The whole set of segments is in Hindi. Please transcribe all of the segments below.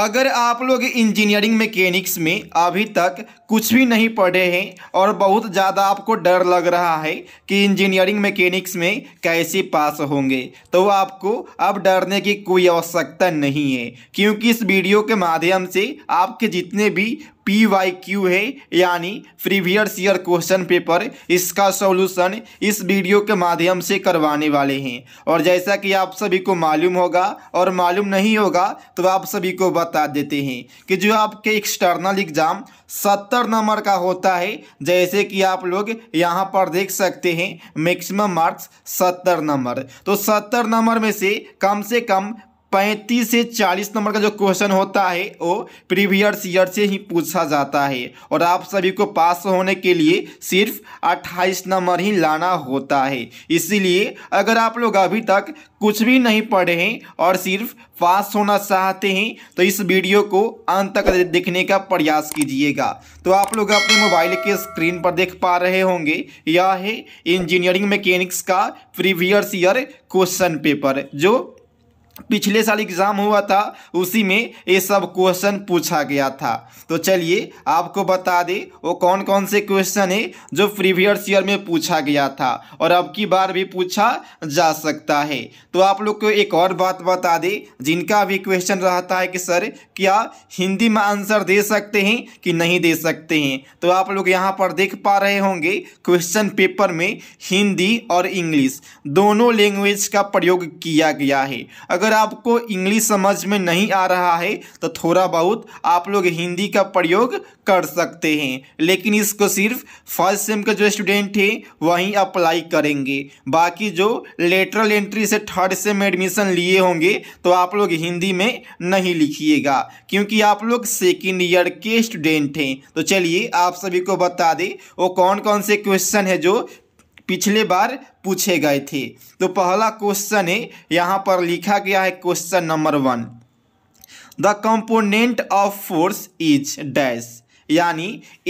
अगर आप लोग इंजीनियरिंग मैकेनिक्स में अभी तक कुछ भी नहीं पढ़े हैं और बहुत ज़्यादा आपको डर लग रहा है कि इंजीनियरिंग मैकेनिक्स में कैसे पास होंगे तो आपको अब डरने की कोई आवश्यकता नहीं है क्योंकि इस वीडियो के माध्यम से आपके जितने भी पी वाई क्यू है यानी प्रीवियस ईयर क्वेश्चन पेपर इसका सॉल्यूशन इस वीडियो के माध्यम से करवाने वाले हैं और जैसा कि आप सभी को मालूम होगा और मालूम नहीं होगा तो आप सभी को बता देते हैं कि जो आपके एक्सटर्नल एग्ज़ाम सत्तर नंबर का होता है जैसे कि आप लोग यहाँ पर देख सकते हैं मैक्सिमम मार्क्स सत्तर नंबर तो सत्तर नंबर में से कम से कम पैंतीस से चालीस नंबर का जो क्वेश्चन होता है वो प्रीवियस ईयर से ही पूछा जाता है और आप सभी को पास होने के लिए सिर्फ अट्ठाईस नंबर ही लाना होता है इसीलिए अगर आप लोग अभी तक कुछ भी नहीं पढ़े हैं और सिर्फ पास होना चाहते हैं तो इस वीडियो को अंत तक देखने का प्रयास कीजिएगा तो आप लोग अपने मोबाइल के स्क्रीन पर देख पा रहे होंगे यह है इंजीनियरिंग मैकेनिक्स का प्रीवियस ईयर क्वेश्चन पेपर जो पिछले साल एग्ज़ाम हुआ था उसी में ये सब क्वेश्चन पूछा गया था तो चलिए आपको बता दें वो कौन कौन से क्वेश्चन है जो प्रीवियस ईयर में पूछा गया था और अब की बार भी पूछा जा सकता है तो आप लोग को एक और बात बता दें जिनका भी क्वेश्चन रहता है कि सर क्या हिंदी में आंसर दे सकते हैं कि नहीं दे सकते हैं तो आप लोग यहाँ पर देख पा रहे होंगे क्वेश्चन पेपर में हिंदी और इंग्लिश दोनों लैंग्वेज का प्रयोग किया गया है अगर अगर आपको इंग्लिश समझ में नहीं आ रहा है तो थोड़ा बहुत आप लोग हिंदी का प्रयोग कर सकते हैं लेकिन इसको सिर्फ फर्स्ट सेम का जो स्टूडेंट है वहीं अप्लाई करेंगे बाकी जो लेटरल एंट्री से थर्ड सेम एडमिशन लिए होंगे तो आप लोग हिंदी में नहीं लिखिएगा क्योंकि आप लोग सेकेंड ईयर के स्टूडेंट हैं तो चलिए आप सभी को बता दें वो कौन कौन से क्वेश्चन है जो पिछले बार पूछे गए थे तो पहला क्वेश्चन है यहाँ पर लिखा गया है question number one the component of force is dash यानी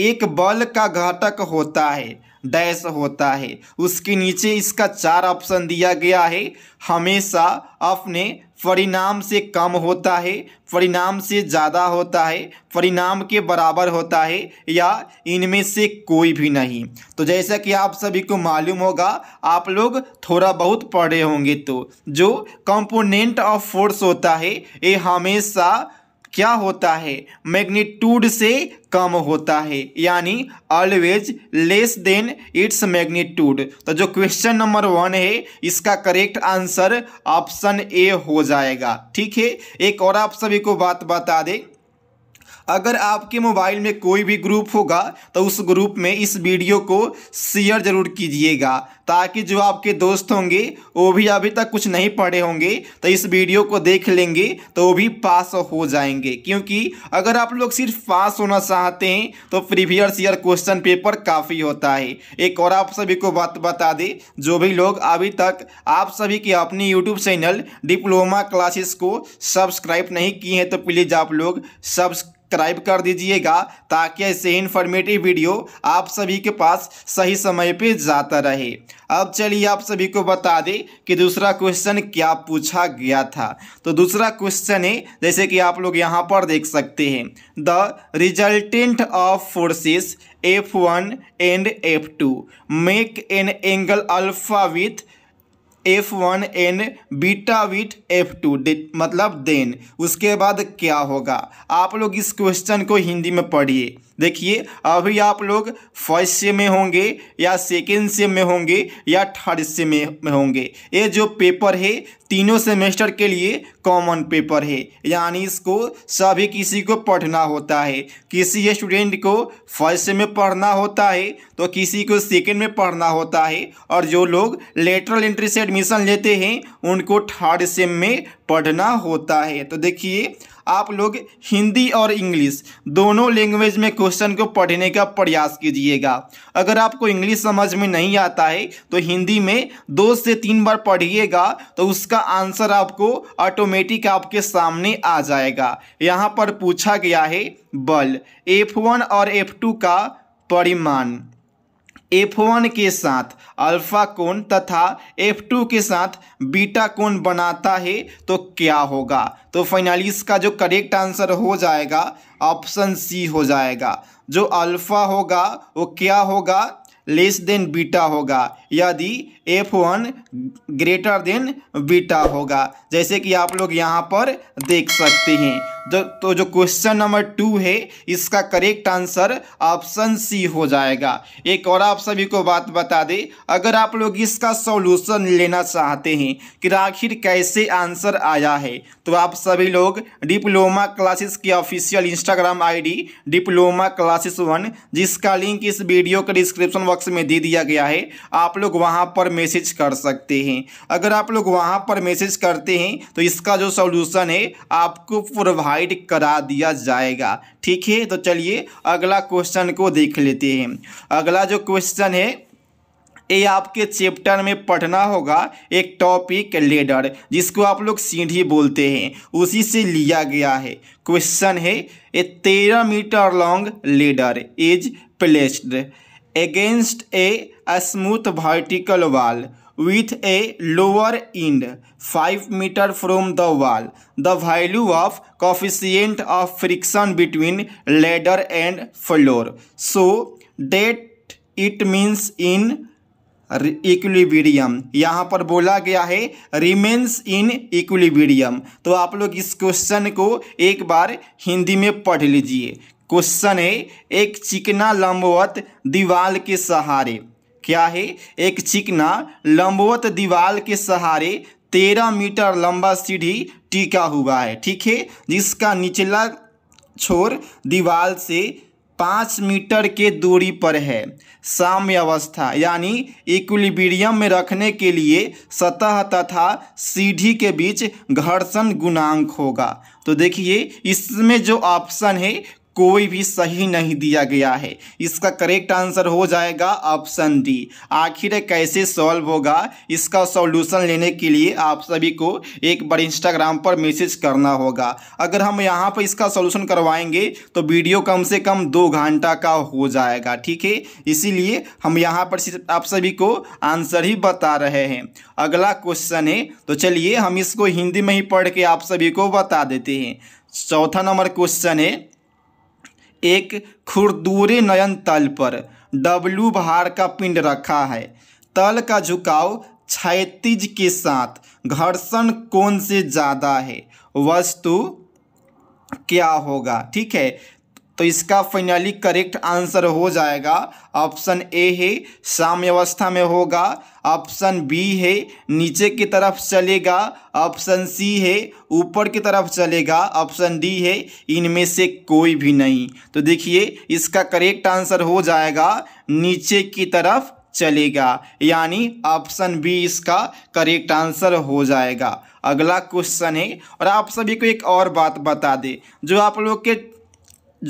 एक बल का घटक होता है डैश होता है उसके नीचे इसका चार ऑप्शन दिया गया है हमेशा अपने परिणाम से कम होता है परिणाम से ज़्यादा होता है परिणाम के बराबर होता है या इनमें से कोई भी नहीं तो जैसा कि आप सभी को मालूम होगा आप लोग थोड़ा बहुत पढ़े होंगे तो जो कंपोनेंट ऑफ फोर्स होता है ये हमेशा क्या होता है मैग्नीट्यूड से कम होता है यानी always less than its magnitude तो जो क्वेश्चन नंबर वन है इसका करेक्ट आंसर ऑप्शन ए हो जाएगा ठीक है एक और आप सभी को बात बता दें अगर आपके मोबाइल में कोई भी ग्रुप होगा तो उस ग्रुप में इस वीडियो को शेयर ज़रूर कीजिएगा ताकि जो आपके दोस्त होंगे वो भी अभी तक कुछ नहीं पढ़े होंगे तो इस वीडियो को देख लेंगे तो वो भी पास हो जाएंगे क्योंकि अगर आप लोग सिर्फ पास होना चाहते हैं तो प्रीवियर ईयर क्वेश्चन पेपर काफ़ी होता है एक और आप सभी को बात बता दें जो भी लोग अभी तक आप सभी के अपने यूट्यूब चैनल डिप्लोमा क्लासेस को सब्सक्राइब नहीं किए हैं तो प्लीज़ आप लोग सब्स सब्सक्राइब कर दीजिएगा ताकि ऐसे इन्फॉर्मेटिव वीडियो आप सभी के पास सही समय पे जाता रहे अब चलिए आप सभी को बता दें कि दूसरा क्वेश्चन क्या पूछा गया था तो दूसरा क्वेश्चन है जैसे कि आप लोग यहाँ पर देख सकते हैं the resultant of forces one and F two make an angle alpha with F one and beta with F two मतलब देन उसके बाद क्या होगा आप लोग इस क्वेश्चन को हिंदी में पढ़िए देखिए अभी आप लोग फर्स्ट से में होंगे या सेकेंड सेम में होंगे या थर्ड से में होंगे ये जो पेपर है तीनों सेमेस्टर के लिए कॉमन पेपर है यानी इसको सभी किसी को पढ़ना होता है किसी स्टूडेंट को फर्स्ट सेम में पढ़ना होता है तो किसी को सेकेंड में पढ़ना होता है और जो लोग लेटरल एंट्री से एडमिशन लेते हैं उनको थर्ड सेम में पढ़ना होता है तो देखिए आप लोग हिंदी और इंग्लिश दोनों लैंग्वेज में क्वेश्चन को पढ़ने का प्रयास कीजिएगा अगर आपको इंग्लिश समझ में नहीं आता है तो हिंदी में दो से तीन बार पढ़िएगा तो उसका आंसर आपको ऑटोमेटिक आपके सामने आ जाएगा यहाँ पर पूछा गया है बल वन और टू का परिमाण एफ वन के साथ अल्फा कोण तथा एफ टू के साथ बीटा कोण बनाता है तो क्या होगा तो फाइनली इसका जो करेक्ट आंसर हो जाएगा ऑप्शन सी हो जाएगा जो अल्फा होगा वो क्या होगा लेस देन बीटा होगा यदि F one greater than beta होगा जैसे कि आप लोग यहाँ पर देख सकते हैं जो तो, तो जो क्वेश्चन नंबर टू है इसका करेक्ट आंसर ऑप्शन सी हो जाएगा एक और आप सभी को बात बता दें अगर आप लोग इसका सॉल्यूशन लेना चाहते हैं कि आखिर कैसे आंसर आया है तो आप सभी लोग डिप्लोमा क्लासेस की official Instagram ID diploma classes one जिसका लिंक इस वीडियो के डिस्क्रिप्शन बॉक्स में दे दिया गया है आप लोग वहाँ पर मैसेज कर सकते हैं अगर आप लोग वहाँ पर मैसेज करते हैं तो इसका जो सॉल्यूशन है आपको प्रोवाइड करा दिया जाएगा ठीक है तो चलिए अगला क्वेश्चन को देख लेते हैं अगला जो क्वेश्चन है ये आपके चैप्टर में पढ़ना होगा एक टॉपिक लेडर जिसको आप लोग सीढ़ी बोलते हैं उसी से लिया गया है क्वेश्चन है ए तेरह metre long ladder is placed against a, a smooth vertical wall with a lower end 5 meter from the wall the value of coefficient of friction between ladder and floor so that it means in equilibrium यहाँ पर बोला गया है रिमेन्स इन इक्विलिब्रियम तो आप लोग इस क्वेश्चन को एक बार हिंदी में पढ़ लीजिए क्वेश्चन है एक चिकना लंबवत दीवाल के सहारे क्या है एक चिकना लंबवत दीवाल के सहारे तेरह मीटर लंबा सीढ़ी टिका हुआ है ठीक है जिसका निचला छोर दीवाल से पाँच मीटर के दूरी पर है साम्य अवस्था यानी इक्विलिब्रियम में रखने के लिए सतह तथा सीढ़ी के बीच घर्षण गुणांक होगा तो देखिए इसमें जो ऑप्शन है कोई भी सही नहीं दिया गया है इसका करेक्ट आंसर हो जाएगा ऑप्शन डी आखिर कैसे सॉल्व होगा इसका सॉल्यूशन लेने के लिए आप सभी को एक बार इंस्टाग्राम पर मैसेज करना होगा अगर हम यहाँ पर इसका सॉल्यूशन करवाएंगे तो वीडियो कम से कम दो घंटा का हो जाएगा ठीक है इसीलिए हम यहाँ पर आप सभी को आंसर ही बता रहे हैं अगला क्वेश्चन है तो चलिए हम इसको हिंदी में ही पढ़ के आप सभी को बता देते हैं चौथा नंबर क्वेश्चन है एक खुरदूरे नयन तल पर डब्लू भार का पिंड रखा है तल का झुकाव क्षैतिज के साथ घर्षण कोण से ज़्यादा है वस्तु क्या होगा ठीक है तो इसका फाइनली करेक्ट आंसर हो जाएगा ऑप्शन ए है साम्यवस्था में होगा ऑप्शन बी है नीचे की तरफ चलेगा ऑप्शन सी है ऊपर की तरफ चलेगा ऑप्शन डी है इनमें से कोई भी नहीं तो देखिए इसका करेक्ट आंसर हो जाएगा नीचे की तरफ चलेगा यानी ऑप्शन बी इसका करेक्ट आंसर हो जाएगा अगला क्वेश्चन है और आप सभी को एक और बात बता दें जो आप लोग के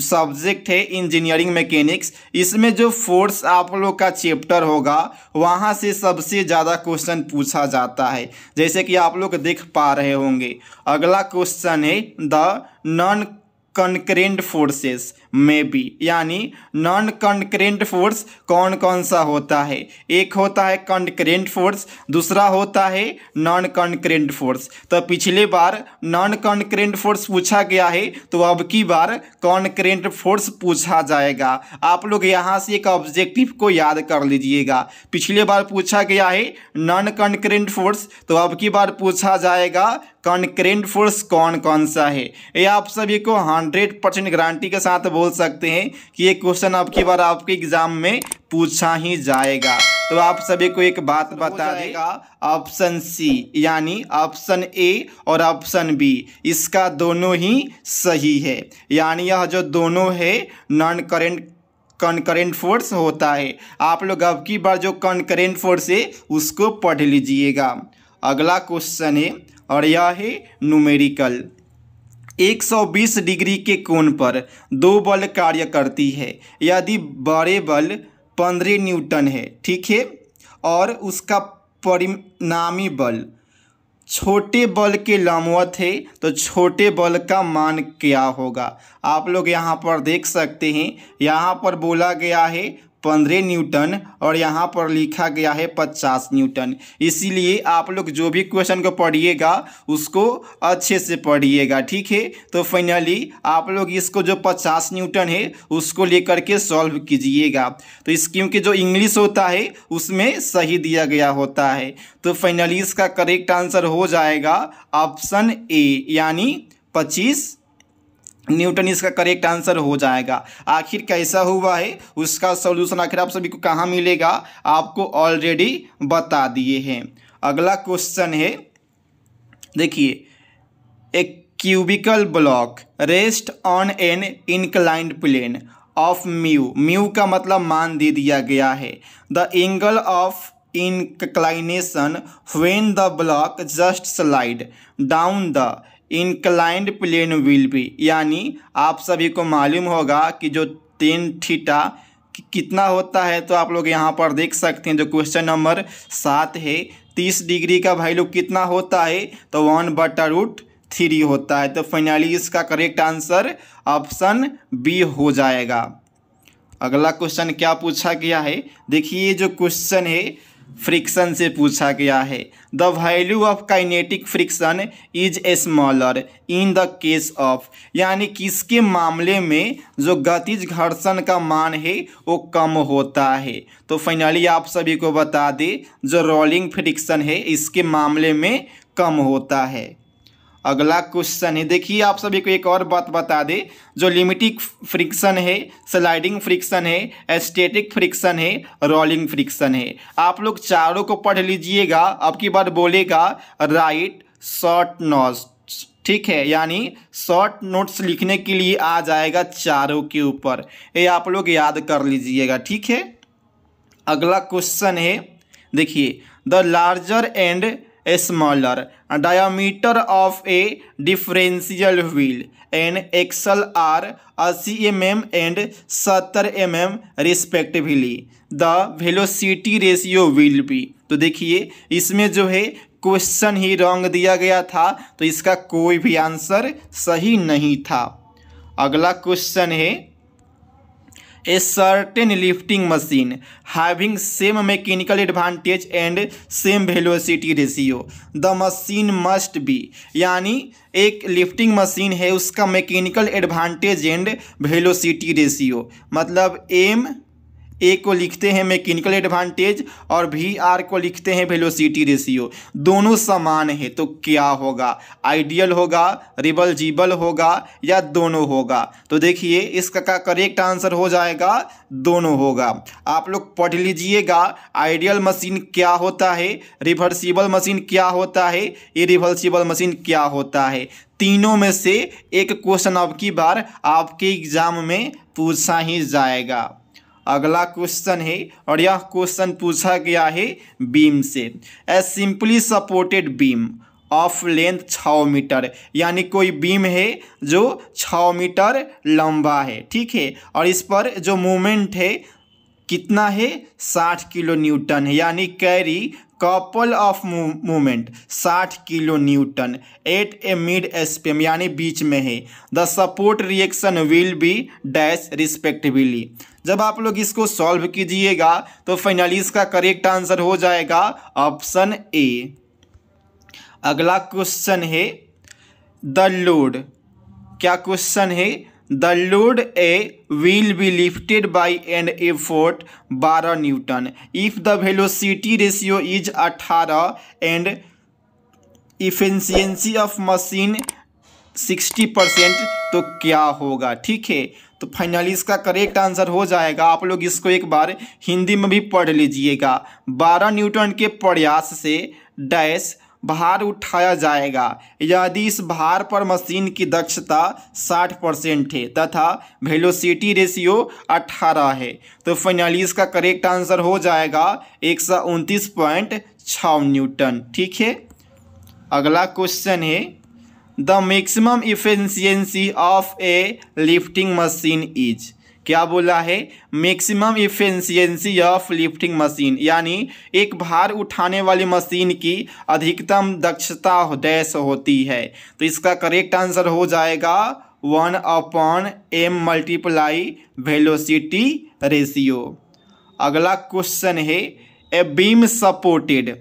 सब्जेक्ट है इंजीनियरिंग मैकेनिक्स इसमें जो फोर्स आप लोग का चैप्टर होगा वहाँ से सबसे ज़्यादा क्वेश्चन पूछा जाता है जैसे कि आप लोग देख पा रहे होंगे अगला क्वेश्चन है द नॉन कंक्रेंट फोर्सेस में भी यानी नॉन कंक्रेंट फोर्स कौन कौन सा होता है एक होता है कंक्रेंट फोर्स दूसरा होता है नॉन कंक्रेंट फोर्स तो पिछले बार नॉन कंक्रेंट फोर्स पूछा गया है तो अब की बार कॉन्करेंट फोर्स पूछा जाएगा आप लोग यहाँ से एक ऑब्जेक्टिव को याद कर लीजिएगा पिछले बार पूछा गया है नॉन कंक्रेंट फोर्स तो अब की बार पूछा जाएगा कॉन्करेंट फोर्स कौन कौन सा है ये आप सभी को हंड्रेड परसेंट गारंटी के साथ बोल सकते हैं कि ये क्वेश्चन आपकी बार आपके एग्जाम में पूछा ही जाएगा तो आप सभी को एक बात बता देगा ऑप्शन सी यानी ऑप्शन ए और ऑप्शन बी इसका दोनों ही सही है यानी यह जो दोनों है नॉन करेंट कॉन्करेंट फोर्स होता है आप लोग अब की बार जो कॉन्करेंट फोर्स है उसको पढ़ लीजिएगा अगला क्वेश्चन है और यह है न्यूमेरिकल 120 डिग्री के कोण पर दो बल कार्य करती है यदि बड़े बल पंद्रह न्यूटन है ठीक है और उसका परिणामी बल छोटे बल के लमवत है तो छोटे बल का मान क्या होगा आप लोग यहाँ पर देख सकते हैं यहाँ पर बोला गया है पंद्रह न्यूटन और यहाँ पर लिखा गया है पचास न्यूटन इसीलिए आप लोग जो भी क्वेश्चन को पढ़िएगा उसको अच्छे से पढ़िएगा ठीक है तो फाइनली आप लोग इसको जो पचास न्यूटन है उसको लेकर के सॉल्व कीजिएगा तो इस क्योंकि जो इंग्लिश होता है उसमें सही दिया गया होता है तो फाइनली इसका करेक्ट आंसर हो जाएगा ऑप्शन ए यानी पच्चीस न्यूटन इसका करेक्ट आंसर हो जाएगा आखिर कैसा हुआ है उसका सोल्यूशन आखिर आप सभी को कहाँ मिलेगा आपको ऑलरेडी बता दिए हैं अगला क्वेश्चन है देखिए एक cubical block rest on an inclined plane of mu mu का मतलब मान दे दिया गया है the angle of inclination when the block just slide down the inclined plane will be यानी आप सभी को मालूम होगा कि जो तीन थीटा कि कितना होता है तो आप लोग यहाँ पर देख सकते हैं जो क्वेश्चन नंबर सात है तीस डिग्री का वैल्यू कितना होता है तो वन बटा रूट थ्री होता है तो फाइनली इसका करेक्ट आंसर ऑप्शन बी हो जाएगा अगला क्वेश्चन क्या पूछा गया है देखिए जो क्वेश्चन है फ्रिक्शन से पूछा गया है the value of kinetic friction is smaller in the case of यानी किसके मामले में जो गतिज घर्षण का मान है वो कम होता है तो फाइनली आप सभी को बता दें जो रोलिंग फ्रिक्शन है इसके मामले में कम होता है अगला क्वेश्चन है देखिए आप सभी को एक और बात बता दें जो लिमिटिक फ्रिक्शन है स्लाइडिंग फ्रिक्शन है एस्टेटिक फ्रिक्शन है रोलिंग फ्रिक्शन है आप लोग चारों को पढ़ लीजिएगा अब की बार बोलेगा राइट शॉर्ट नोट्स ठीक है यानी शॉर्ट नोट्स लिखने के लिए आ जाएगा चारों के ऊपर ये आप लोग याद कर लीजिएगा ठीक है अगला क्वेश्चन है देखिए the larger and smaller diameter of a differential wheel and axle are 80 mm and 70 mm respectively the velocity ratio will be तो देखिए इसमें जो है क्वेश्चन ही रॉन्ग दिया गया था तो इसका कोई भी आंसर सही नहीं था अगला क्वेश्चन है a certain lifting machine having same mechanical advantage and same velocity ratio the machine must be यानी एक लिफ्टिंग मशीन है उसका mechanical advantage and velocity ratio मतलब एम ए को लिखते हैं मैकेनिकल एडवांटेज और वी आर को लिखते हैं वेलोसिटी रेशियो दोनों समान है तो क्या होगा आइडियल होगा रिवल्जिबल होगा या दोनों होगा तो देखिए इसका करेक्ट आंसर हो जाएगा दोनों होगा आप लोग पढ़ लीजिएगा आइडियल मशीन क्या होता है रिवर्सिबल मशीन क्या होता है ये रिवर्सिबल मशीन क्या होता है तीनों में से एक क्वेश्चन अब की बार आपके एग्ज़ाम में पूछा ही जाएगा अगला क्वेश्चन है और यह क्वेश्चन पूछा गया है बीम से a simply supported beam of length छ मीटर यानी कोई बीम है जो छ मीटर लंबा है ठीक है और इस पर जो मूवमेंट है कितना है साठ किलो न्यूटन है यानी carry couple of movement 60 kilo newton at a mid span यानी बीच में है the support reaction will be dash respectively जब आप लोग इसको सॉल्व कीजिएगा तो फाइनली इसका करेक्ट आंसर हो जाएगा ऑप्शन ए अगला क्वेश्चन है द लोड क्या क्वेश्चन है the load A will be lifted by and effort बारह newton if the velocity ratio is अठारह and efficiency of machine sixty percent तो क्या होगा ठीक है तो फाइनली इसका करेक्ट आंसर हो जाएगा आप लोग इसको एक बार हिंदी में भी पढ़ लीजिएगा बारह न्यूटन के प्रयास से डैश भार उठाया जाएगा यदि इस भार पर मशीन की दक्षता 60 परसेंट है तथा वेलोसिटी रेशियो 18 है तो फाइनली इसका करेक्ट आंसर हो जाएगा एक न्यूटन ठीक है अगला क्वेश्चन है the maximum efficiency of a lifting machine is क्या बोला है maximum efficiency of lifting machine यानी एक भार उठाने वाली मशीन की अधिकतम दक्षता डैश होती है तो इसका करेक्ट आंसर हो जाएगा one upon M multiply velocity ratio अगला क्वेश्चन है a beam supported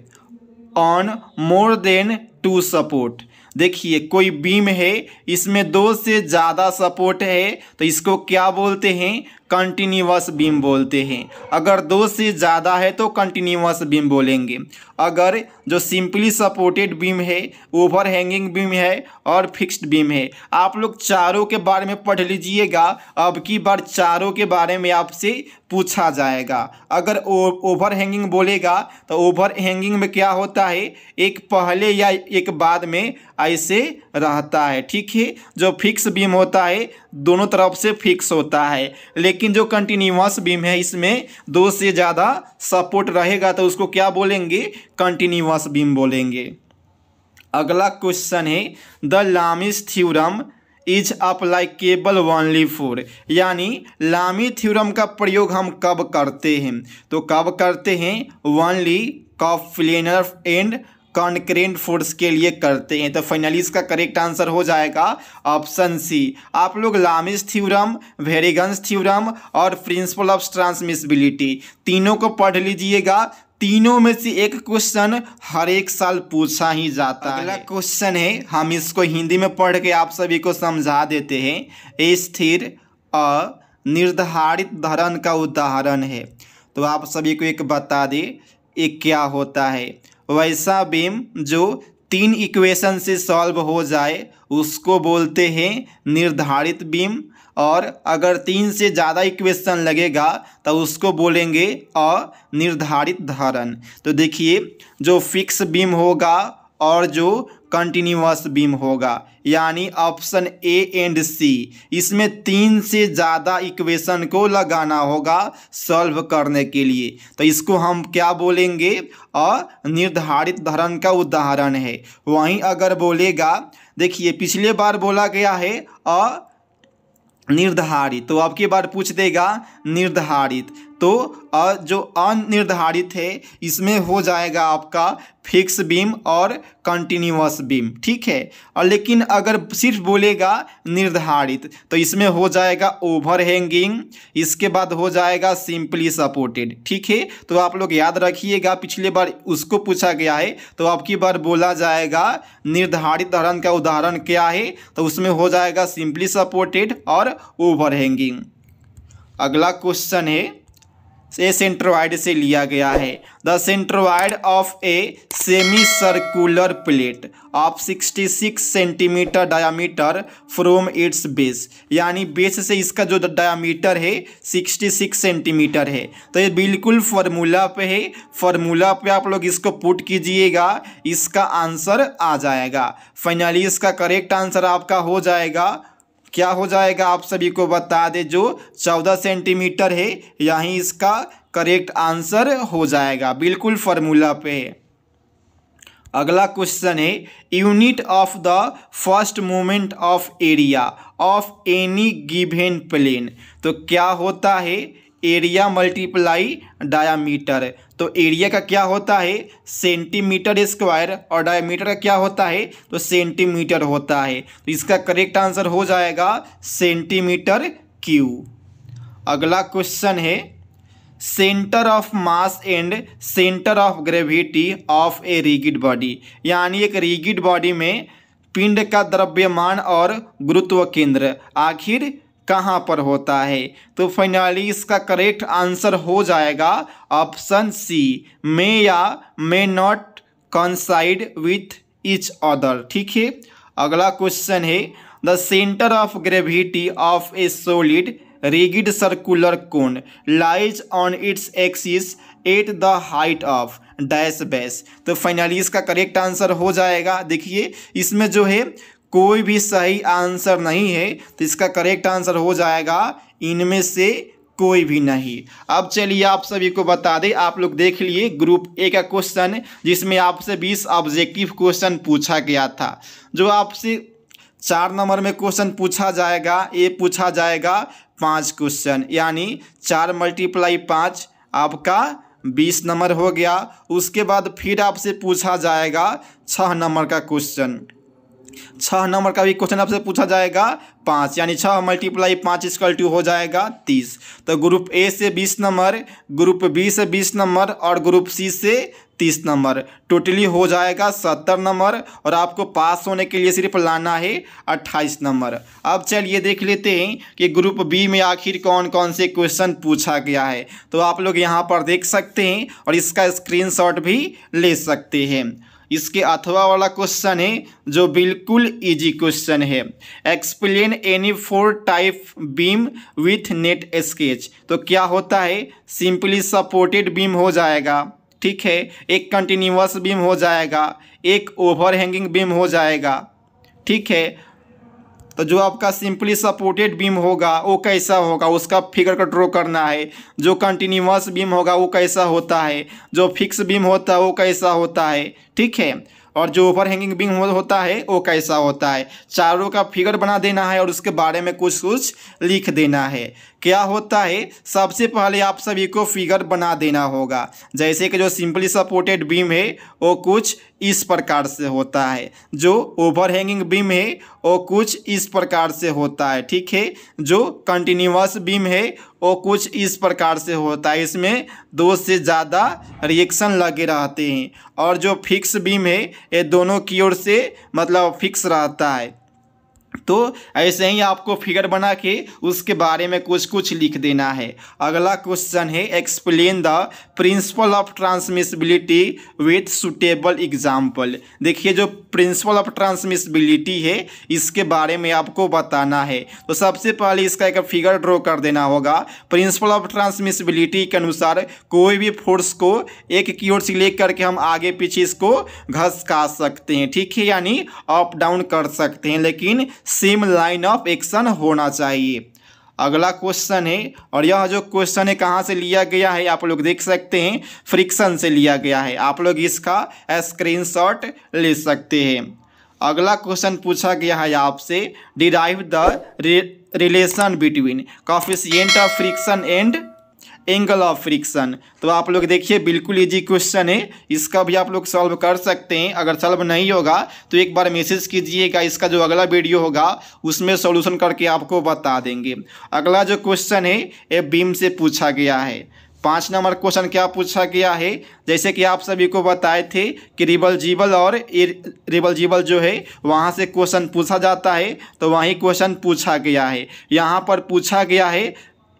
on more than two support देखिए कोई बीम है इसमें दो से ज़्यादा सपोर्ट है तो इसको क्या बोलते हैं कंटिन्यूस बीम बोलते हैं अगर दो से ज़्यादा है तो कंटिन्यूस बीम बोलेंगे अगर जो सिंपली सपोर्टेड बीम है ओवर हैंगिंग बीम है और फिक्स्ड बीम है आप लोग चारों के बारे में पढ़ लीजिएगा अब की बार चारों के बारे में आपसे पूछा जाएगा अगर ओवर हैंगिंग बोलेगा तो ओवर हैंगिंग में क्या होता है एक पहले या एक बाद में ऐसे रहता है ठीक है जो फिक्स बीम होता है दोनों तरफ से फिक्स होता है लेकिन लेकिन जो कंटिन्यूस बीम है इसमें दो से ज़्यादा सपोर्ट रहेगा तो उसको क्या बोलेंगे कंटिन्यूस बीम बोलेंगे अगला क्वेश्चन है the Lami's theorem is applicable only for यानी लामी थ्योरम का प्रयोग हम कब करते हैं तो कब करते हैं only coplanar and concurrent force के लिए करते हैं तो फाइनली इसका करेक्ट आंसर हो जाएगा ऑप्शन सी आप लोग लामिस थ्योरम वेरीगंस थ्योरम और प्रिंसिपल ऑफ ट्रांसमिसिबिलिटी तीनों को पढ़ लीजिएगा तीनों में से एक क्वेश्चन हर एक साल पूछा ही जाता अगला है अगला क्वेश्चन है हम इसको हिंदी में पढ़ के आप सभी को समझा देते हैं स्थिर अ निर्धारित धरण का उदाहरण है तो आप सभी को एक बता दें एक क्या होता है वैसा बीम जो तीन इक्वेशन से सॉल्व हो जाए उसको बोलते हैं निर्धारित बीम और अगर तीन से ज़्यादा इक्वेशन लगेगा तो उसको बोलेंगे अनिर्धारित धारण तो देखिए जो फिक्स बीम होगा और जो कंटिन्यूस बीम होगा यानी ऑप्शन ए एंड सी इसमें तीन से ज़्यादा इक्वेशन को लगाना होगा सॉल्व करने के लिए तो इसको हम क्या बोलेंगे और निर्धारित धरण का उदाहरण है वहीं अगर बोलेगा देखिए पिछले बार बोला गया है अ निर्धारित तो आपके बार पूछ देगा निर्धारित तो जो अनिर्धारित है इसमें हो जाएगा आपका फिक्स बीम और कंटिन्यूस बीम ठीक है और लेकिन अगर सिर्फ बोलेगा निर्धारित तो इसमें हो जाएगा ओवर हैंगिंग इसके बाद हो जाएगा सिंपली सपोर्टेड ठीक है तो आप लोग याद रखिएगा पिछले बार उसको पूछा गया है तो आपकी बार बोला जाएगा निर्धारित धरण का उदाहरण क्या है तो उसमें हो जाएगा सिंपली सपोर्टेड और ओवर हैंगिंग अगला क्वेश्चन है ए सेंट्रोवाइड से लिया गया है the centroid of a semi circular plate of 66 centimetre diameter from its base यानी बेस से इसका जो डायामीटर है 66 सेंटीमीटर है तो ये बिल्कुल फार्मूला पे है फार्मूला पे आप लोग इसको पुट कीजिएगा इसका आंसर आ जाएगा फाइनली इसका करेक्ट आंसर आपका हो जाएगा क्या हो जाएगा आप सभी को बता दें जो चौदह सेंटीमीटर है यहीं इसका करेक्ट आंसर हो जाएगा बिल्कुल फॉर्मूला पे है अगला क्वेश्चन है unit of the first moment of area of any given plane तो क्या होता है एरिया मल्टीप्लाई डायामीटर तो एरिया का क्या होता है सेंटीमीटर स्क्वायर और डायामीटर का क्या होता है तो सेंटीमीटर होता है तो इसका करेक्ट आंसर हो जाएगा सेंटीमीटर क्यू अगला क्वेश्चन है centre of mass and centre of gravity of a rigid body यानी एक रिगिड बॉडी में पिंड का द्रव्यमान और गुरुत्व केंद्र आखिर कहाँ पर होता है तो फाइनली इसका करेक्ट आंसर हो जाएगा ऑप्शन सी मे या may not coincide with each other ठीक है अगला क्वेश्चन है the centre of gravity of a solid rigid circular cone lies on its axis at the height of dash base तो फाइनली इसका करेक्ट आंसर हो जाएगा देखिए इसमें जो है कोई भी सही आंसर नहीं है तो इसका करेक्ट आंसर हो जाएगा इनमें से कोई भी नहीं अब चलिए आप सभी को बता दें आप लोग देख लिए ग्रुप ए का क्वेश्चन जिसमें आपसे 20 ऑब्जेक्टिव क्वेश्चन पूछा गया था जो आपसे चार नंबर में क्वेश्चन पूछा जाएगा ये पूछा जाएगा पांच क्वेश्चन यानी चार मल्टीप्लाई पाँच आपका बीस नंबर हो गया उसके बाद फिर आपसे पूछा जाएगा छः नंबर का क्वेश्चन छः नंबर का भी क्वेश्चन आपसे पूछा जाएगा पाँच यानी छः मल्टीप्लाई पाँच इसकल टू हो जाएगा तीस तो ग्रुप ए से बीस नंबर ग्रुप बी से बीस नंबर और ग्रुप सी से तीस नंबर टोटली हो जाएगा सत्तर नंबर और आपको पास होने के लिए सिर्फ लाना है अट्ठाईस नंबर अब चलिए देख लेते हैं कि ग्रुप बी में आखिर कौन कौन से क्वेश्चन पूछा गया है तो आप लोग यहाँ पर देख सकते हैं और इसका स्क्रीनशॉट भी ले सकते हैं इसके अथवा वाला क्वेश्चन है जो बिल्कुल इजी क्वेश्चन है explain any four type beam with neat sketch तो क्या होता है सिंपली सपोर्टेड बीम हो जाएगा ठीक है एक कंटिन्यूस बीम हो जाएगा एक ओवर हैंगिंग बीम हो जाएगा ठीक है तो जो आपका सिंपली सपोर्टेड बीम होगा वो कैसा होगा उसका फिगर का ड्रॉ करना है जो कंटिन्यूस बीम होगा वो कैसा होता है जो फिक्स बीम होता है वो कैसा होता है ठीक है और जो ओवर हैंगिंग विंग होता है वो कैसा होता है चारों का फिगर बना देना है और उसके बारे में कुछ कुछ लिख देना है क्या होता है सबसे पहले आप सभी को फिगर बना देना होगा जैसे कि जो सिंपली सपोर्टेड बीम है वो कुछ इस प्रकार से होता है जो ओवर हैंगिंग बीम है वो कुछ इस प्रकार से होता है ठीक है जो कंटिन्यूस बीम है वो कुछ इस प्रकार से होता है इसमें दो से ज़्यादा रिएक्शन लगे रहते हैं और जो फिक्स बीम है ये दोनों की ओर से मतलब फिक्स रहता है तो ऐसे ही आपको फिगर बना के उसके बारे में कुछ कुछ लिख देना है अगला क्वेश्चन है explain the principle of transmissibility with suitable example देखिए जो प्रिंसिपल ऑफ ट्रांसमिसिबिलिटी है इसके बारे में आपको बताना है तो सबसे पहले इसका एक फिगर ड्रॉ कर देना होगा प्रिंसिपल ऑफ ट्रांसमिसिबिलिटी के अनुसार कोई भी फोर्स को एक की ओर से ले करके हम आगे पीछे इसको घसका सकते हैं ठीक है यानी अप डाउन कर सकते हैं लेकिन सेम लाइन ऑफ एक्शन होना चाहिए अगला क्वेश्चन है और यह जो क्वेश्चन है कहाँ से लिया गया है आप लोग देख सकते हैं फ्रिक्शन से लिया गया है आप लोग इसका स्क्रीनशॉट ले सकते हैं अगला क्वेश्चन पूछा गया है आपसे derive the relation between coefficient of friction and angle of friction तो आप लोग देखिए बिल्कुल इजी क्वेश्चन है इसका भी आप लोग सॉल्व कर सकते हैं अगर सॉल्व नहीं होगा तो एक बार मैसेज कीजिएगा इसका जो अगला वीडियो होगा उसमें सॉल्यूशन करके आपको बता देंगे अगला जो क्वेश्चन है ये बीम से पूछा गया है पाँच नंबर क्वेश्चन क्या पूछा गया है जैसे कि आप सभी को बताए थे कि रिबलजीबल और रिबलजीबल जो है वहाँ से क्वेश्चन पूछा जाता है तो वहीं क्वेश्चन पूछा गया है यहाँ पर पूछा गया है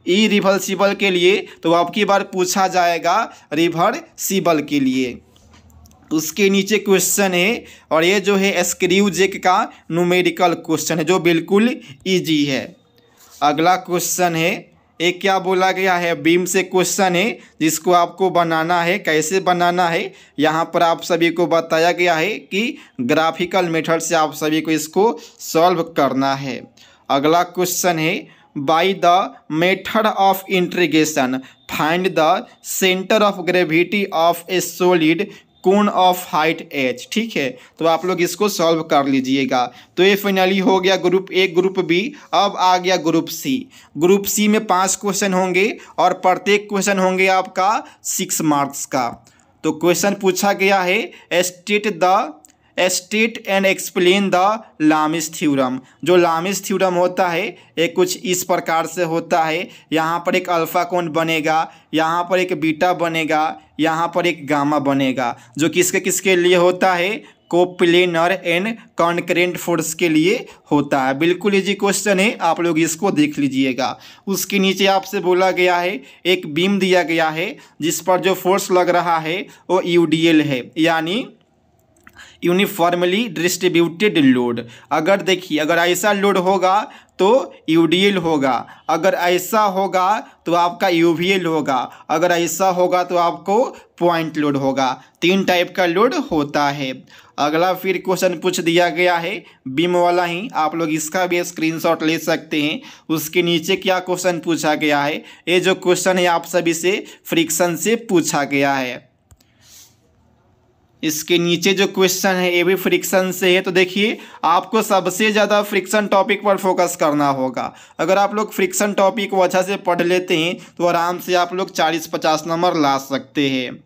ई रिवर्सिबल के लिए तो आपकी बार पूछा जाएगा रिवर्सिबल के लिए उसके नीचे क्वेश्चन है और ये जो है स्क्रीव जेक का न्यूमेरिकल क्वेश्चन है जो बिल्कुल इजी है अगला क्वेश्चन है एक क्या बोला गया है बीम से क्वेश्चन है जिसको आपको बनाना है कैसे बनाना है यहाँ पर आप सभी को बताया गया है कि ग्राफिकल मेथड से आप सभी को इसको सॉल्व करना है अगला क्वेश्चन है by the method of integration find the center of gravity of a solid cone of height H ठीक है तो आप लोग इसको सॉल्व कर लीजिएगा तो ये फाइनली हो गया ग्रुप ए ग्रुप बी अब आ गया ग्रुप सी ग्रुप सी में पांच क्वेश्चन होंगे और प्रत्येक क्वेश्चन होंगे आपका सिक्स मार्क्स का तो क्वेश्चन पूछा गया है state the state and explain the Lami's theorem जो लामिस थ्योरम होता है ये कुछ इस प्रकार से होता है यहाँ पर एक अल्फ़ा कोण बनेगा यहाँ पर एक बीटा बनेगा यहाँ पर एक गामा बनेगा जो किसके किसके लिए होता है कोप्लेनर एंड कॉन्करेंट फोर्स के लिए होता है बिल्कुल इजी क्वेश्चन है आप लोग इसको देख लीजिएगा उसके नीचे आपसे बोला गया है एक बीम दिया गया है जिस पर जो फोर्स लग रहा है वो यू है यानी यूनिफॉर्मली डिस्ट्रीब्यूटेड लोड अगर देखिए अगर ऐसा लोड होगा तो यू होगा अगर ऐसा होगा तो आपका यू होगा अगर ऐसा होगा तो आपको पॉइंट लोड होगा तीन टाइप का लोड होता है अगला फिर क्वेश्चन पूछ दिया गया है बीम वाला ही आप लोग इसका भी स्क्रीनशॉट ले सकते हैं उसके नीचे क्या क्वेश्चन पूछा गया है ये जो क्वेश्चन है आप सभी से फ्रिक्शन से पूछा गया है इसके नीचे जो क्वेश्चन है ये भी फ्रिक्शन से है तो देखिए आपको सबसे ज़्यादा फ्रिक्शन टॉपिक पर फोकस करना होगा अगर आप लोग फ्रिक्शन टॉपिक को अच्छा से पढ़ लेते हैं तो आराम से आप लोग चालीस पचास नंबर ला सकते हैं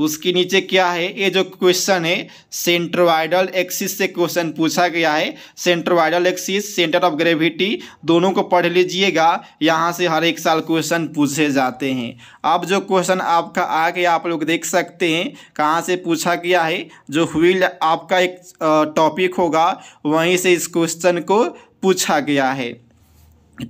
उसके नीचे क्या है ये जो क्वेश्चन है सेंट्रोवाइडल एक्सिस से क्वेश्चन पूछा गया है centroidal axis centre of gravity दोनों को पढ़ लीजिएगा यहाँ से हर एक साल क्वेश्चन पूछे जाते हैं अब जो क्वेश्चन आपका आ गया आप लोग देख सकते हैं कहाँ से पूछा गया है जो व्हील आपका एक टॉपिक होगा वहीं से इस क्वेश्चन को पूछा गया है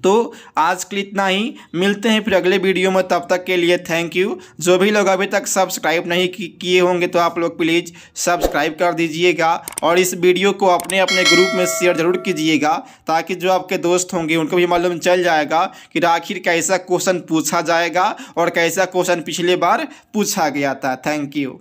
तो आज के लिए इतना ही मिलते हैं फिर अगले वीडियो में तब तक के लिए थैंक यू जो भी लोग अभी तक सब्सक्राइब नहीं किए होंगे तो आप लोग प्लीज़ सब्सक्राइब कर दीजिएगा और इस वीडियो को अपने अपने ग्रुप में शेयर ज़रूर कीजिएगा ताकि जो आपके दोस्त होंगे उनको भी मालूम चल जाएगा कि आखिर कैसा क्वेश्चन पूछा जाएगा और कैसा क्वेश्चन पिछले बार पूछा गया था थैंक यू